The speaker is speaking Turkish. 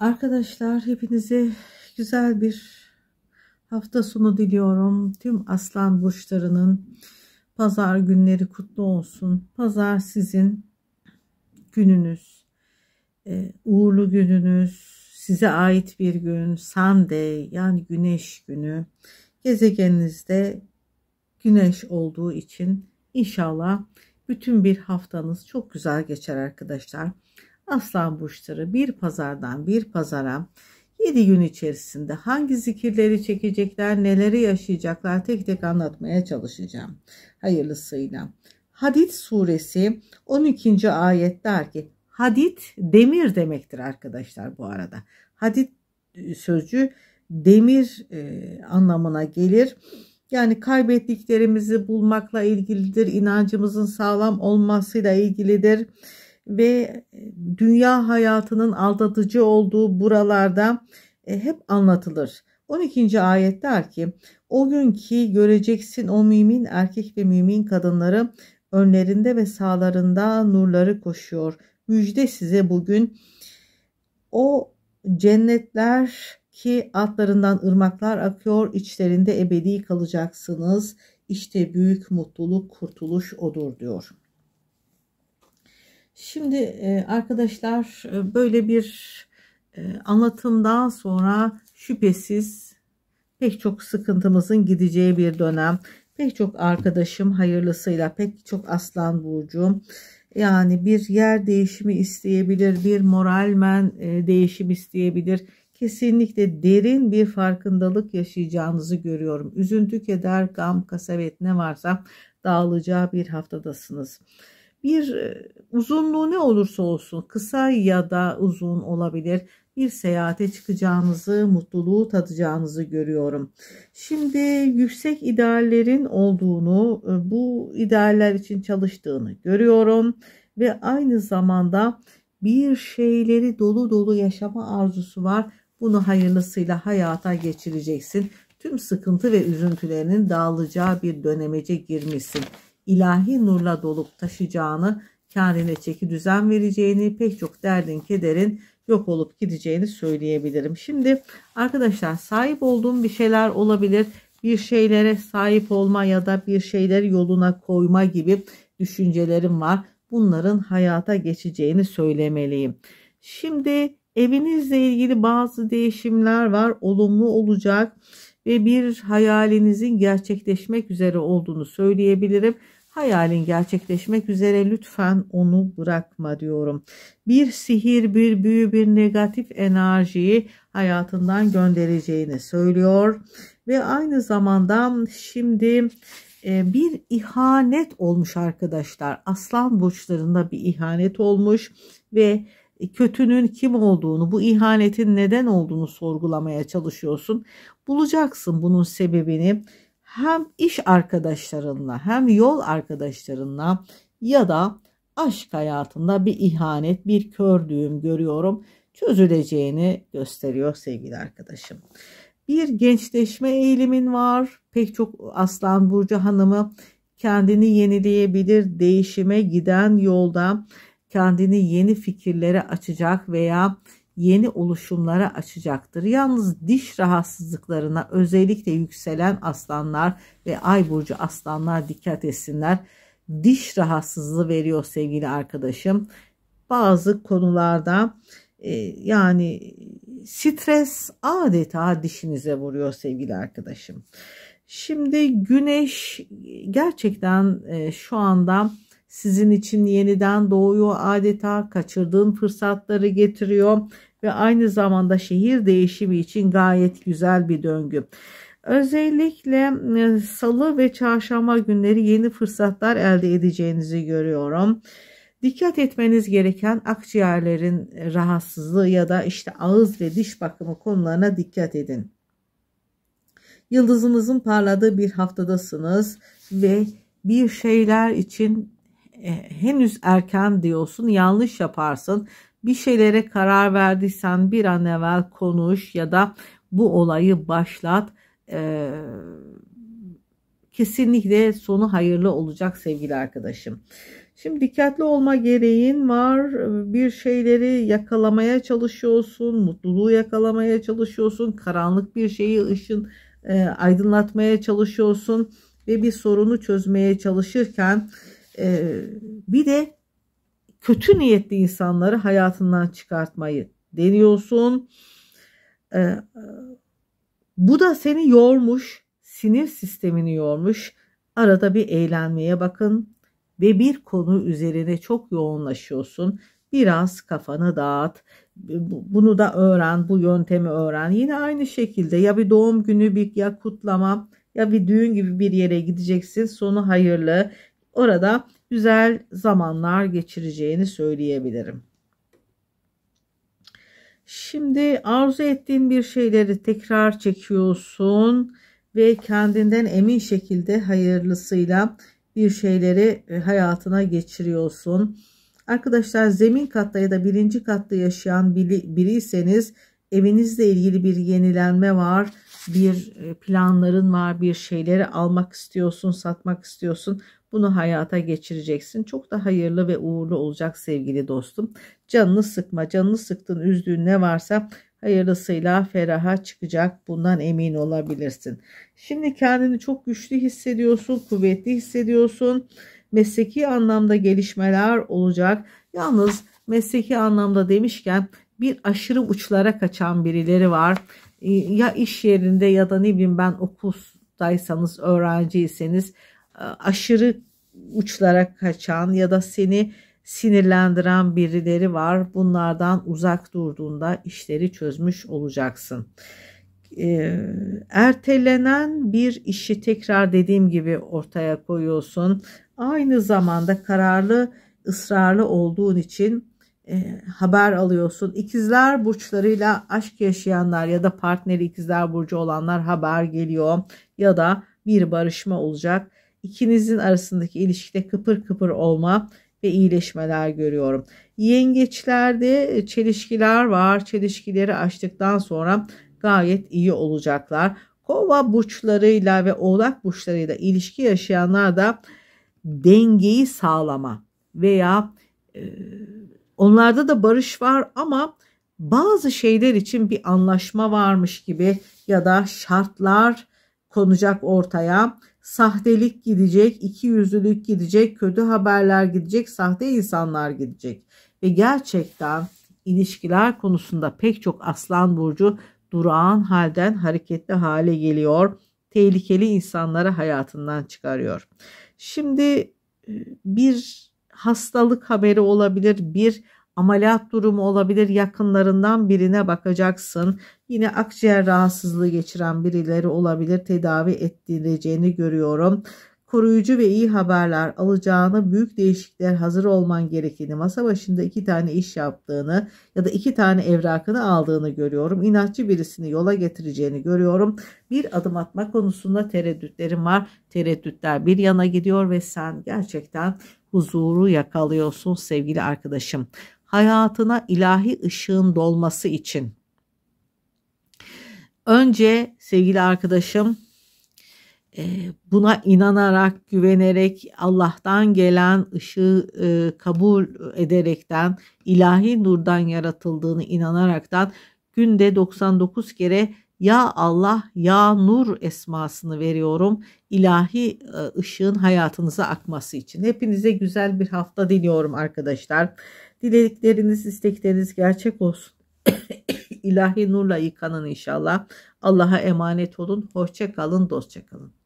Arkadaşlar hepinize güzel bir hafta sonu diliyorum. Tüm aslan burçlarının pazar günleri kutlu olsun. Pazar sizin gününüz, e, uğurlu gününüz, size ait bir gün, Sunday yani güneş günü. Gezegeninizde güneş olduğu için inşallah bütün bir haftanız çok güzel geçer arkadaşlar. Aslan burçları bir pazardan bir pazara 7 gün içerisinde hangi zikirleri çekecekler, neleri yaşayacaklar tek tek anlatmaya çalışacağım. Hayırlısıyla. Hadid suresi 12. ayet der ki Hadid demir demektir arkadaşlar bu arada. Hadid e, sözcü demir e, anlamına gelir. Yani kaybettiklerimizi bulmakla ilgilidir, inancımızın sağlam olmasıyla ilgilidir ve e, dünya hayatının aldatıcı olduğu buralarda e, hep anlatılır. 12. ayet der ki o gün ki göreceksin o mümin erkek ve mümin kadınları önlerinde ve sağlarında nurları koşuyor. Müjde size bugün o cennetler ki atlarından ırmaklar akıyor içlerinde ebedi kalacaksınız. İşte büyük mutluluk kurtuluş odur diyor. Şimdi e, arkadaşlar e, böyle bir e, anlatımdan sonra şüphesiz pek çok sıkıntımızın gideceği bir dönem. Pek çok arkadaşım hayırlısıyla pek çok aslan burcum. Yani bir yer değişimi isteyebilir, bir moralmen değişim isteyebilir. Kesinlikle derin bir farkındalık yaşayacağınızı görüyorum. Üzüntü, keder, gam, kasavet ne varsa dağılacağı bir haftadasınız bir e, uzunluğu ne olursa olsun kısa ya da uzun olabilir bir seyahate çıkacağınızı, mutluluğu tadacağınızı görüyorum. Şimdi yüksek ideallerin olduğunu, e, bu idealler için çalıştığını görüyorum ve aynı zamanda bir şeyleri dolu dolu yaşama arzusu var. Bunu hayırlısıyla hayata geçireceksin. Tüm sıkıntı ve üzüntülerinin dağılacağı bir dönemece girmişsin ilahi nurla dolup taşacağını, kendine çeki düzen vereceğini, pek çok derdin, kederin yok olup gideceğini söyleyebilirim. Şimdi arkadaşlar sahip olduğum bir şeyler olabilir. Bir şeylere sahip olma ya da bir şeyler yoluna koyma gibi düşüncelerim var. Bunların hayata geçeceğini söylemeliyim. Şimdi evinizle ilgili bazı değişimler var. Olumlu olacak ve bir hayalinizin gerçekleşmek üzere olduğunu söyleyebilirim. Hayalin gerçekleşmek üzere lütfen onu bırakma diyorum. Bir sihir, bir büyü, bir negatif enerjiyi hayatından göndereceğini söylüyor. Ve aynı zamanda şimdi e, bir ihanet olmuş arkadaşlar. Aslan burçlarında bir ihanet olmuş ve kötünün kim olduğunu, bu ihanetin neden olduğunu sorgulamaya çalışıyorsun. Bulacaksın bunun sebebini hem iş arkadaşlarınla hem yol arkadaşlarınla ya da aşk hayatında bir ihanet, bir kör düğüm görüyorum çözüleceğini gösteriyor sevgili arkadaşım. Bir gençleşme eğilimin var. Pek çok Aslan Burcu Hanım'ı kendini yenileyebilir, değişime giden yolda kendini yeni fikirlere açacak veya yeni oluşumlara açacaktır. Yalnız diş rahatsızlıklarına özellikle yükselen aslanlar ve ay burcu aslanlar dikkat etsinler. Diş rahatsızlığı veriyor sevgili arkadaşım. Bazı konularda e, yani stres adeta dişinize vuruyor sevgili arkadaşım. Şimdi güneş gerçekten e, şu anda sizin için yeniden doğuyor adeta kaçırdığın fırsatları getiriyor ve aynı zamanda şehir değişimi için gayet güzel bir döngü. Özellikle e, salı ve çarşamba günleri yeni fırsatlar elde edeceğinizi görüyorum. Dikkat etmeniz gereken akciğerlerin rahatsızlığı ya da işte ağız ve diş bakımı konularına dikkat edin. Yıldızınızın parladığı bir haftadasınız ve bir şeyler için e, henüz erken diyorsun yanlış yaparsın bir şeylere karar verdiysen bir an evvel konuş ya da bu olayı başlat. Ee, kesinlikle sonu hayırlı olacak sevgili arkadaşım. Şimdi dikkatli olma gereğin var. Bir şeyleri yakalamaya çalışıyorsun, mutluluğu yakalamaya çalışıyorsun, karanlık bir şeyi ışın e, aydınlatmaya çalışıyorsun ve bir sorunu çözmeye çalışırken e, bir de kötü niyetli insanları hayatından çıkartmayı deniyorsun. Ee, bu da seni yormuş, sinir sistemini yormuş. Arada bir eğlenmeye bakın ve bir konu üzerine çok yoğunlaşıyorsun. Biraz kafanı dağıt. Bunu da öğren, bu yöntemi öğren. Yine aynı şekilde ya bir doğum günü bir ya kutlama ya bir düğün gibi bir yere gideceksin. Sonu hayırlı. Orada güzel zamanlar geçireceğini söyleyebilirim. Şimdi arzu ettiğin bir şeyleri tekrar çekiyorsun ve kendinden emin şekilde hayırlısıyla bir şeyleri e, hayatına geçiriyorsun. Arkadaşlar zemin katta ya da birinci katta yaşayan biri, biriyseniz evinizle ilgili bir yenilenme var. Bir e, planların var, bir şeyleri almak istiyorsun, satmak istiyorsun. Bunu hayata geçireceksin. Çok da hayırlı ve uğurlu olacak sevgili dostum. Canını sıkma. Canını sıktın, üzdüğün ne varsa hayırlısıyla feraha çıkacak. Bundan emin olabilirsin. Şimdi kendini çok güçlü hissediyorsun, kuvvetli hissediyorsun. Mesleki anlamda gelişmeler olacak. Yalnız mesleki anlamda demişken bir aşırı uçlara kaçan birileri var. Ee, ya iş yerinde ya da ne bileyim ben okuldaysanız, öğrenciyseniz e, aşırı uçlara kaçan ya da seni sinirlendiren birileri var. Bunlardan uzak durduğunda işleri çözmüş olacaksın. E, ertelenen bir işi tekrar dediğim gibi ortaya koyuyorsun. Aynı zamanda kararlı, ısrarlı olduğun için e, haber alıyorsun. İkizler burçlarıyla aşk yaşayanlar ya da partneri ikizler burcu olanlar haber geliyor ya da bir barışma olacak ikinizin arasındaki ilişkide kıpır kıpır olma ve iyileşmeler görüyorum. Yengeçlerde e, çelişkiler var. Çelişkileri açtıktan sonra gayet iyi olacaklar. Kova burçlarıyla ve Oğlak burçlarıyla ilişki yaşayanlar da dengeyi sağlama veya e, onlarda da barış var ama bazı şeyler için bir anlaşma varmış gibi ya da şartlar konacak ortaya sahtelik gidecek, iki yüzlülük gidecek, kötü haberler gidecek, sahte insanlar gidecek. Ve gerçekten ilişkiler konusunda pek çok aslan burcu durağan halden hareketli hale geliyor. Tehlikeli insanları hayatından çıkarıyor. Şimdi e, bir hastalık haberi olabilir, bir ameliyat durumu olabilir yakınlarından birine bakacaksın. Yine akciğer rahatsızlığı geçiren birileri olabilir tedavi ettireceğini görüyorum. Koruyucu ve iyi haberler alacağını, büyük değişikler hazır olman gerektiğini, masa başında iki tane iş yaptığını ya da iki tane evrakını aldığını görüyorum. İnatçı birisini yola getireceğini görüyorum. Bir adım atma konusunda tereddütlerim var. Tereddütler bir yana gidiyor ve sen gerçekten huzuru yakalıyorsun sevgili arkadaşım hayatına ilahi ışığın dolması için. Önce sevgili arkadaşım e, buna inanarak, güvenerek, Allah'tan gelen ışığı e, kabul ederekten, ilahi nurdan yaratıldığını inanaraktan günde 99 kere ya Allah Ya Nur esmasını veriyorum. ilahi e, ışığın hayatınıza akması için. Hepinize güzel bir hafta diliyorum arkadaşlar. Diledikleriniz, istekleriniz gerçek olsun. İlahi nurla yıkanın inşallah. Allah'a emanet olun. Hoşça kalın, dostça kalın.